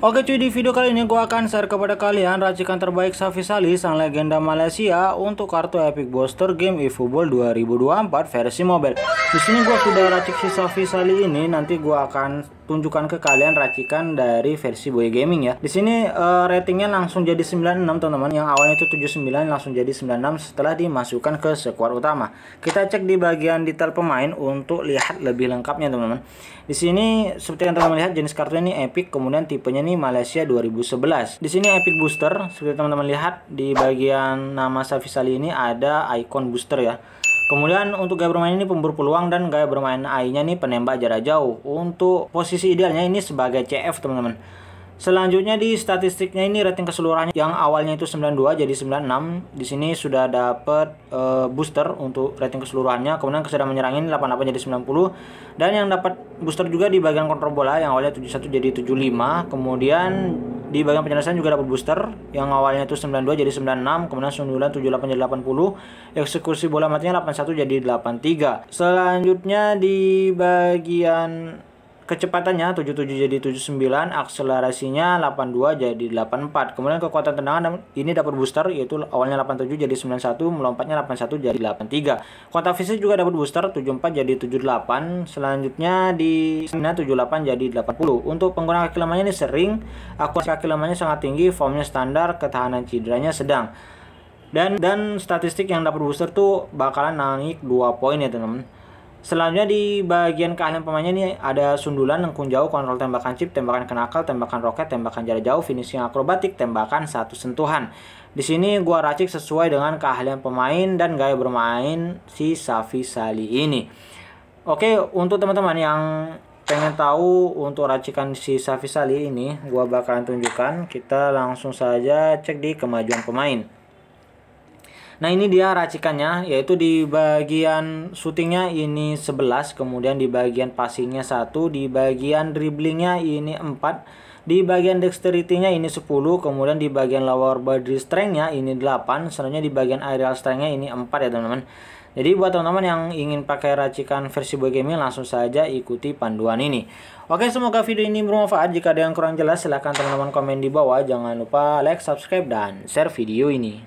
Oke cuy, di video kali ini gue akan share kepada kalian racikan terbaik Safi Salih, sang legenda Malaysia untuk kartu Epic Booster Game eFootball 2024 versi mobile. Di sini gua sudah racik si Sofi Sali ini, nanti gua akan tunjukkan ke kalian racikan dari versi Boy Gaming ya. Di sini uh, ratingnya langsung jadi 96 teman-teman, yang awalnya itu 79 langsung jadi 96 setelah dimasukkan ke sekuar utama. Kita cek di bagian detail pemain untuk lihat lebih lengkapnya teman-teman. Di sini seperti yang teman-teman lihat jenis kartu ini Epic, kemudian tipenya ini Malaysia 2011. Di sini Epic Booster, seperti teman-teman lihat di bagian nama kali ini ada icon booster ya. Kemudian untuk gaya bermain ini pemburu peluang dan gaya bermain AI-nya nih penembak jarak jauh. Untuk posisi idealnya ini sebagai CF teman-teman. Selanjutnya di statistiknya ini rating keseluruhannya yang awalnya itu 92 jadi 96. Di sini sudah dapat e, eh, booster untuk rating keseluruhannya. Kemudian kesedaran menyerangin 88 jadi 90 dan yang dapat booster juga di bagian kontrol bola yang awalnya 71 jadi 75. Kemudian di bagian penjelasan juga dapat booster yang awalnya itu 92 jadi 96 kemudian 99 78 jadi 80 eksekusi bola matinya 81 jadi 83 selanjutnya di bagian Kecepatannya 77 jadi 79, akselerasinya 82 jadi 84. Kemudian kekuatan tendangan ini dapat booster yaitu awalnya 87 jadi 91, melompatnya 81 jadi 83. Kota fisik juga dapat booster 74 jadi 78, selanjutnya di stamina 78 jadi 80. Untuk pengguna kaki lemahnya ini sering, akurasi kaki lemahnya sangat tinggi, formnya standar, ketahanan cederanya sedang. Dan dan statistik yang dapat booster tuh bakalan naik 2 poin ya teman-teman. Selanjutnya di bagian keahlian pemainnya nih ada sundulan, lengkung jauh, kontrol tembakan chip, tembakan kenakal, tembakan roket, tembakan jarak jauh, finishing akrobatik, tembakan satu sentuhan. Di sini gua racik sesuai dengan keahlian pemain dan gaya bermain si Safi Sali ini. Oke, untuk teman-teman yang pengen tahu untuk racikan si Safi Sali ini, gua bakalan tunjukkan. Kita langsung saja cek di kemajuan pemain. Nah ini dia racikannya yaitu di bagian syutingnya ini 11 kemudian di bagian passingnya 1 di bagian dribblingnya ini 4 di bagian dexterity-nya ini 10 kemudian di bagian lower body strength-nya ini 8 selanjutnya di bagian aerial strength-nya ini 4 ya teman-teman jadi buat teman-teman yang ingin pakai racikan versi boy langsung saja ikuti panduan ini. Oke, semoga video ini bermanfaat. Jika ada yang kurang jelas silahkan teman-teman komen di bawah. Jangan lupa like, subscribe, dan share video ini.